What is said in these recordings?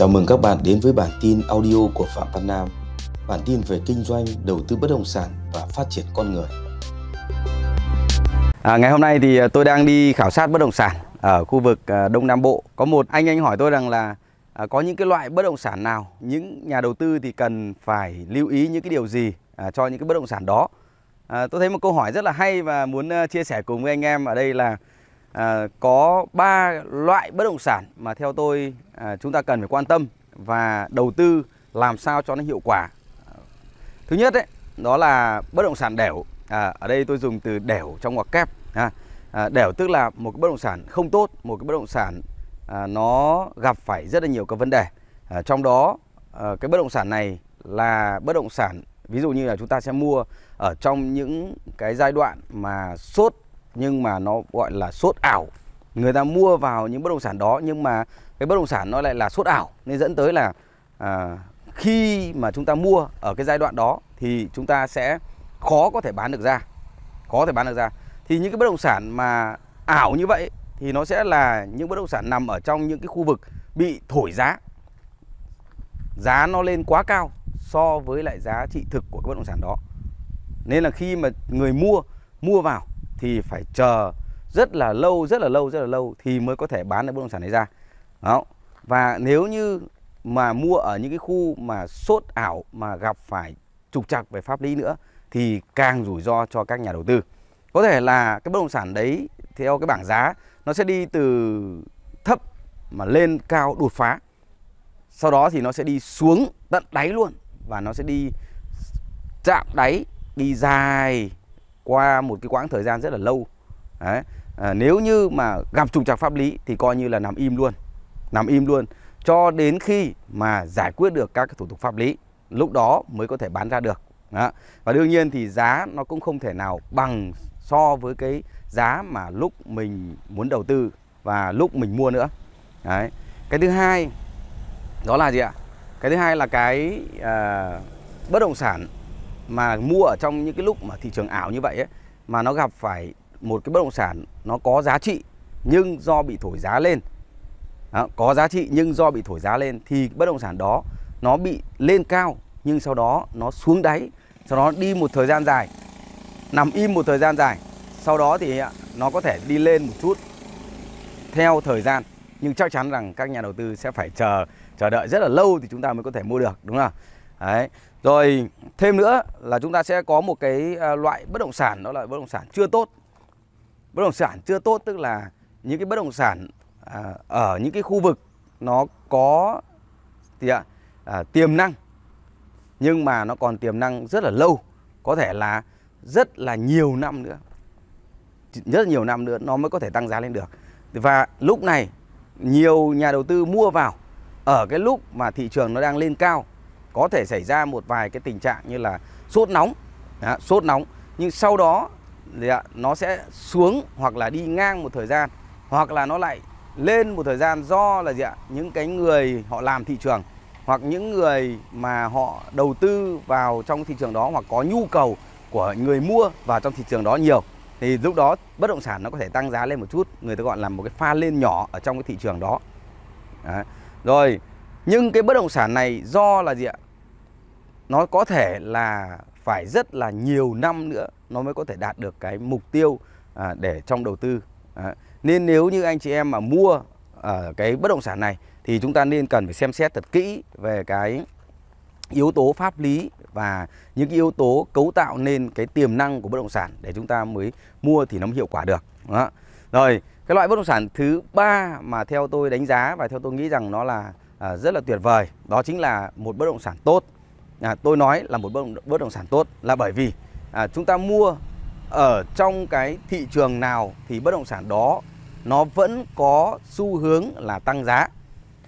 Chào mừng các bạn đến với bản tin audio của Phạm Văn Nam. Bản tin về kinh doanh, đầu tư bất động sản và phát triển con người. À, ngày hôm nay thì à, tôi đang đi khảo sát bất động sản ở khu vực à, Đông Nam Bộ. Có một anh anh hỏi tôi rằng là à, có những cái loại bất động sản nào, những nhà đầu tư thì cần phải lưu ý những cái điều gì cho những cái bất động sản đó. À, tôi thấy một câu hỏi rất là hay và muốn chia sẻ cùng với anh em ở đây là à, có ba loại bất động sản mà theo tôi à, chúng ta cần phải quan tâm và đầu tư làm sao cho nó hiệu quả. Thứ nhất đấy, đó là bất động sản đẻo. À, ở đây tôi dùng từ đẻo trong ngoặc kép. À, à, đẻo tức là một cái bất động sản không tốt, một cái bất động sản à, nó gặp phải rất là nhiều các vấn đề. À, trong đó à, cái bất động sản này là bất động sản ví dụ như là chúng ta sẽ mua ở trong những cái giai đoạn mà sốt nhưng mà nó gọi là sốt ảo người ta mua vào những bất động sản đó nhưng mà cái bất động sản nó lại là sốt ảo nên dẫn tới là à, khi mà chúng ta mua ở cái giai đoạn đó thì chúng ta sẽ khó có thể bán được ra khó có thể bán được ra thì những cái bất động sản mà ảo như vậy thì nó sẽ là những bất động sản nằm ở trong những cái khu vực bị thổi giá giá nó lên quá cao so với lại giá trị thực của cái bất động sản đó nên là khi mà người mua mua vào thì phải chờ rất là lâu rất là lâu rất là lâu thì mới có thể bán được bất động sản này ra đó và nếu như mà mua ở những cái khu mà sốt ảo mà gặp phải trục trặc về pháp lý nữa thì càng rủi ro cho các nhà đầu tư có thể là cái bất động sản đấy theo cái bảng giá nó sẽ đi từ thấp mà lên cao đột phá sau đó thì nó sẽ đi xuống tận đáy luôn và nó sẽ đi chạm đáy đi dài qua một cái quãng thời gian rất là lâu Đấy. À, nếu như mà gặp trục trặc pháp lý thì coi như là nằm im luôn nằm im luôn cho đến khi mà giải quyết được các cái thủ tục pháp lý lúc đó mới có thể bán ra được đó. và đương nhiên thì giá nó cũng không thể nào bằng so với cái giá mà lúc mình muốn đầu tư và lúc mình mua nữa Đấy. cái thứ hai đó là gì ạ cái thứ hai là cái uh, bất động sản mà mua ở trong những cái lúc mà thị trường ảo như vậy ấy mà nó gặp phải một cái bất động sản nó có giá trị nhưng do bị thổi giá lên đó, có giá trị nhưng do bị thổi giá lên thì bất động sản đó nó bị lên cao nhưng sau đó nó xuống đáy sau đó đi một thời gian dài nằm im một thời gian dài sau đó thì nó có thể đi lên một chút theo thời gian nhưng chắc chắn rằng các nhà đầu tư sẽ phải chờ chờ đợi rất là lâu thì chúng ta mới có thể mua được đúng không đấy rồi thêm nữa là chúng ta sẽ có một cái à, loại bất động sản đó là bất động sản chưa tốt. Bất động sản chưa tốt tức là những cái bất động sản à, ở những cái khu vực nó có thì ạ, à, tiềm năng nhưng mà nó còn tiềm năng rất là lâu, có thể là rất là nhiều năm nữa. Rất nhiều năm nữa nó mới có thể tăng giá lên được. Và lúc này nhiều nhà đầu tư mua vào ở cái lúc mà thị trường nó đang lên cao có thể xảy ra một vài cái tình trạng như là sốt nóng đó, sốt nóng nhưng sau đó thì ạ nó sẽ xuống hoặc là đi ngang một thời gian hoặc là nó lại lên một thời gian do là gì ạ những cái người họ làm thị trường hoặc những người mà họ đầu tư vào trong thị trường đó hoặc có nhu cầu của người mua vào trong thị trường đó nhiều thì lúc đó bất động sản nó có thể tăng giá lên một chút người ta gọi là một cái pha lên nhỏ ở trong cái thị trường đó, đó. rồi nhưng cái bất động sản này do là gì ạ nó có thể là phải rất là nhiều năm nữa nó mới có thể đạt được cái mục tiêu à, để trong đầu tư à, nên nếu như anh chị em mà mua ở à, cái bất động sản này thì chúng ta nên cần phải xem xét thật kỹ về cái yếu tố pháp lý và những yếu tố cấu tạo nên cái tiềm năng của bất động sản để chúng ta mới mua thì nó mới hiệu quả được đó. rồi cái loại bất động sản thứ ba mà theo tôi đánh giá và theo tôi nghĩ rằng nó là à, rất là tuyệt vời đó chính là một bất động sản tốt à, tôi nói là một bất động sản tốt là bởi vì à, chúng ta mua ở trong cái thị trường nào thì bất động sản đó nó vẫn có xu hướng là tăng giá.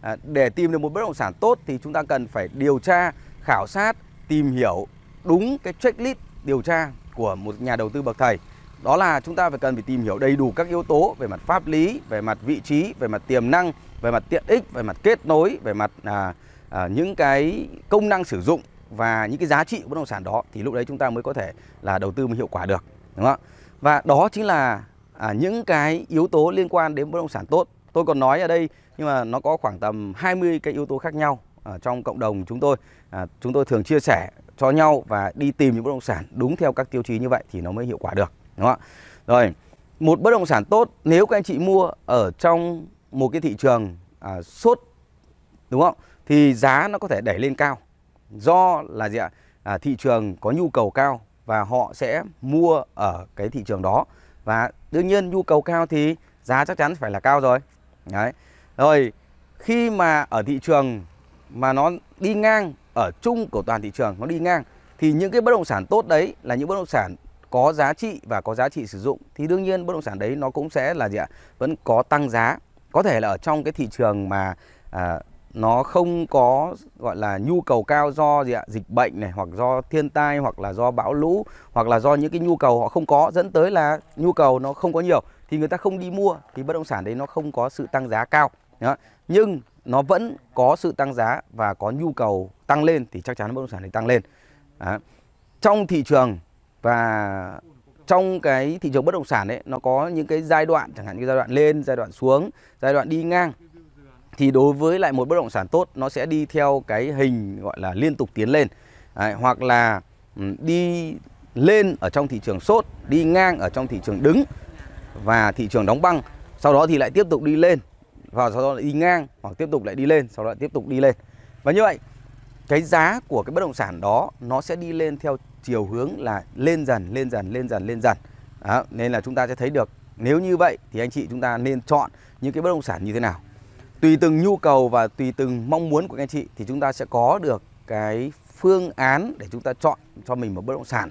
À, để tìm được một bất động sản tốt thì chúng ta cần phải điều tra, khảo sát, tìm hiểu đúng cái checklist điều tra của một nhà đầu tư bậc thầy. Đó là chúng ta phải cần phải tìm hiểu đầy đủ các yếu tố về mặt pháp lý, về mặt vị trí, về mặt tiềm năng, về mặt tiện ích, về mặt kết nối, về mặt à, à, những cái công năng sử dụng và những cái giá trị của bất động sản đó thì lúc đấy chúng ta mới có thể là đầu tư mới hiệu quả được đúng không và đó chính là à, những cái yếu tố liên quan đến bất động sản tốt tôi còn nói ở đây nhưng mà nó có khoảng tầm 20 cái yếu tố khác nhau ở trong cộng đồng chúng tôi à, chúng tôi thường chia sẻ cho nhau và đi tìm những bất động sản đúng theo các tiêu chí như vậy thì nó mới hiệu quả được đúng không rồi một bất động sản tốt nếu các anh chị mua ở trong một cái thị trường à, sốt đúng không thì giá nó có thể đẩy lên cao do là gì ạ à, thị trường có nhu cầu cao và họ sẽ mua ở cái thị trường đó và đương nhiên nhu cầu cao thì giá chắc chắn phải là cao rồi đấy rồi khi mà ở thị trường mà nó đi ngang ở chung của toàn thị trường nó đi ngang thì những cái bất động sản tốt đấy là những bất động sản có giá trị và có giá trị sử dụng thì đương nhiên bất động sản đấy nó cũng sẽ là gì ạ vẫn có tăng giá có thể là ở trong cái thị trường mà à, nó không có gọi là nhu cầu cao do gì ạ dịch bệnh này hoặc do thiên tai hoặc là do bão lũ hoặc là do những cái nhu cầu họ không có dẫn tới là nhu cầu nó không có nhiều thì người ta không đi mua thì bất động sản đấy nó không có sự tăng giá cao Đó. nhưng nó vẫn có sự tăng giá và có nhu cầu tăng lên thì chắc chắn bất động sản này tăng lên Đó. trong thị trường và trong cái thị trường bất động sản ấy nó có những cái giai đoạn chẳng hạn như giai đoạn lên giai đoạn xuống giai đoạn đi ngang thì đối với lại một bất động sản tốt nó sẽ đi theo cái hình gọi là liên tục tiến lên Đấy, hoặc là đi lên ở trong thị trường sốt đi ngang ở trong thị trường đứng và thị trường đóng băng sau đó thì lại tiếp tục đi lên và sau đó lại đi ngang hoặc tiếp tục lại đi lên sau đó lại tiếp tục đi lên và như vậy cái giá của cái bất động sản đó nó sẽ đi lên theo chiều hướng là lên dần lên dần lên dần lên dần đó, nên là chúng ta sẽ thấy được nếu như vậy thì anh chị chúng ta nên chọn những cái bất động sản như thế nào tùy từng nhu cầu và tùy từng mong muốn của anh chị thì chúng ta sẽ có được cái phương án để chúng ta chọn cho mình một bất động sản.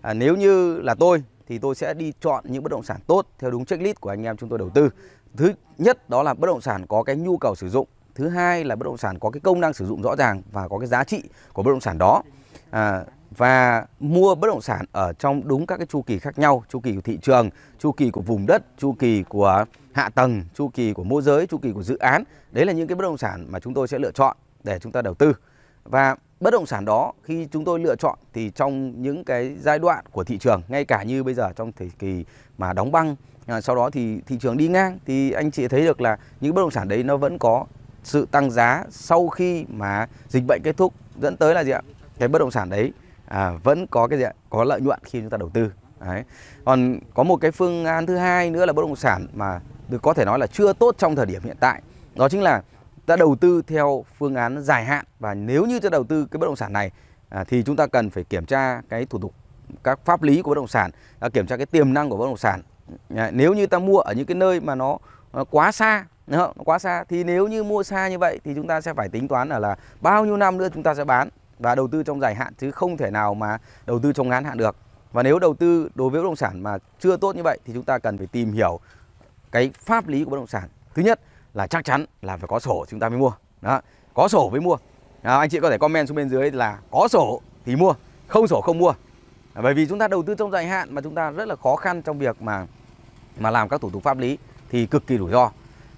À, nếu như là tôi thì tôi sẽ đi chọn những bất động sản tốt theo đúng checklist của anh em chúng tôi đầu tư. Thứ nhất đó là bất động sản có cái nhu cầu sử dụng, thứ hai là bất động sản có cái công năng sử dụng rõ ràng và có cái giá trị của bất động sản đó. À, và mua bất động sản ở trong đúng các cái chu kỳ khác nhau, chu kỳ của thị trường, chu kỳ của vùng đất, chu kỳ của hạ tầng, chu kỳ của môi giới, chu kỳ của dự án. Đấy là những cái bất động sản mà chúng tôi sẽ lựa chọn để chúng ta đầu tư. Và bất động sản đó khi chúng tôi lựa chọn thì trong những cái giai đoạn của thị trường, ngay cả như bây giờ trong thời kỳ mà đóng băng, à, sau đó thì thị trường đi ngang thì anh chị thấy được là những bất động sản đấy nó vẫn có sự tăng giá sau khi mà dịch bệnh kết thúc dẫn tới là gì ạ? Cái bất động sản đấy à, vẫn có cái gì ạ có lợi nhuận khi chúng ta đầu tư Đấy. còn có một cái phương án thứ hai nữa là bất động sản mà được có thể nói là chưa tốt trong thời điểm hiện tại đó chính là ta đầu tư theo phương án dài hạn và nếu như ta đầu tư cái bất động sản này à, thì chúng ta cần phải kiểm tra cái thủ tục các pháp lý của bất động sản à, kiểm tra cái tiềm năng của bất động sản à, nếu như ta mua ở những cái nơi mà nó, nó quá xa nó quá xa thì nếu như mua xa như vậy thì chúng ta sẽ phải tính toán là, là bao nhiêu năm nữa chúng ta sẽ bán và đầu tư trong dài hạn chứ không thể nào mà đầu tư trong ngắn hạn được. Và nếu đầu tư đối với bất động sản mà chưa tốt như vậy thì chúng ta cần phải tìm hiểu cái pháp lý của bất động sản. Thứ nhất là chắc chắn là phải có sổ chúng ta mới mua. Đó, có sổ mới mua. À, anh chị có thể comment xuống bên dưới là có sổ thì mua, không sổ không mua. bởi vì chúng ta đầu tư trong dài hạn mà chúng ta rất là khó khăn trong việc mà mà làm các thủ tục pháp lý thì cực kỳ rủi ro.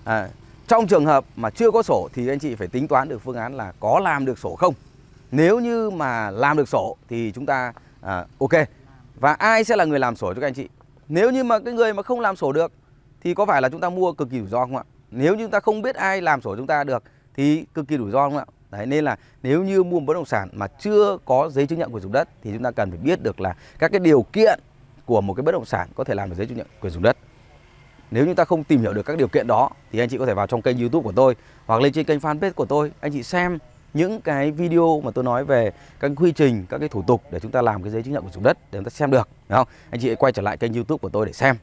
À, trong trường hợp mà chưa có sổ thì anh chị phải tính toán được phương án là có làm được sổ không nếu như mà làm được sổ thì chúng ta à, ok và ai sẽ là người làm sổ cho các anh chị nếu như mà cái người mà không làm sổ được thì có phải là chúng ta mua cực kỳ rủi ro không ạ nếu như chúng ta không biết ai làm sổ chúng ta được thì cực kỳ rủi ro không ạ Đấy, nên là nếu như mua bất động sản mà chưa có giấy chứng nhận quyền dùng đất thì chúng ta cần phải biết được là các cái điều kiện của một cái bất động sản có thể làm được giấy chứng nhận quyền dùng đất. Nếu như ta không tìm hiểu được các điều kiện đó thì anh chị có thể vào trong kênh YouTube của tôi hoặc lên trên kênh fanpage của tôi, anh chị xem những cái video mà tôi nói về các quy trình, các cái thủ tục để chúng ta làm cái giấy chứng nhận quyền sử dụng đất để chúng ta xem được, đúng không? Anh chị hãy quay trở lại kênh YouTube của tôi để xem.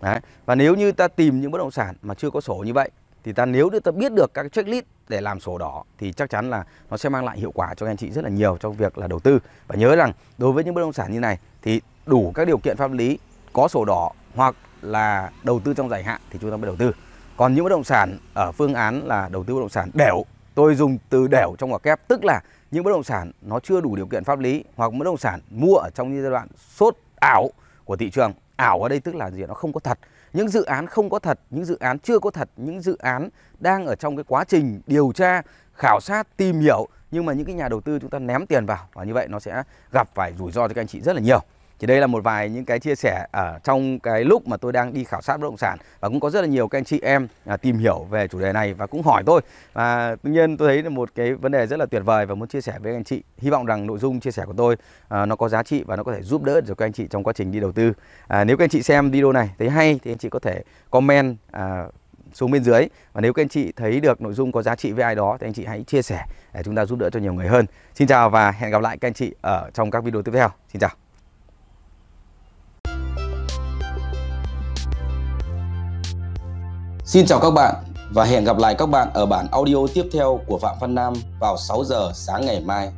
Đấy. Và nếu như ta tìm những bất động sản mà chưa có sổ như vậy thì ta nếu như ta biết được các cái checklist để làm sổ đỏ thì chắc chắn là nó sẽ mang lại hiệu quả cho anh chị rất là nhiều trong việc là đầu tư. Và nhớ rằng đối với những bất động sản như này thì đủ các điều kiện pháp lý có sổ đỏ hoặc là đầu tư trong dài hạn thì chúng ta mới đầu tư. Còn những bất động sản ở phương án là đầu tư bất động sản đều Tôi dùng từ đểu trong ngoặc kép tức là những bất động sản nó chưa đủ điều kiện pháp lý hoặc bất động sản mua ở trong những giai đoạn sốt ảo của thị trường. Ảo ở đây tức là gì? Nó không có thật. Những dự án không có thật, những dự án chưa có thật, những dự án đang ở trong cái quá trình điều tra, khảo sát, tìm hiểu nhưng mà những cái nhà đầu tư chúng ta ném tiền vào và như vậy nó sẽ gặp phải rủi ro cho các anh chị rất là nhiều. Thì đây là một vài những cái chia sẻ ở trong cái lúc mà tôi đang đi khảo sát bất động sản và cũng có rất là nhiều các anh chị em à, tìm hiểu về chủ đề này và cũng hỏi tôi. Và tuy nhiên tôi thấy là một cái vấn đề rất là tuyệt vời và muốn chia sẻ với các anh chị. Hy vọng rằng nội dung chia sẻ của tôi à, nó có giá trị và nó có thể giúp đỡ được các anh chị trong quá trình đi đầu tư. À, nếu các anh chị xem video này thấy hay thì anh chị có thể comment xuống bên dưới và nếu các anh chị thấy được nội dung có giá trị với ai đó thì anh chị hãy chia sẻ để chúng ta giúp đỡ cho nhiều người hơn. Xin chào và hẹn gặp lại các anh chị ở trong các video tiếp theo. Xin chào. Xin chào các bạn và hẹn gặp lại các bạn ở bản audio tiếp theo của Phạm Văn Nam vào 6 giờ sáng ngày mai.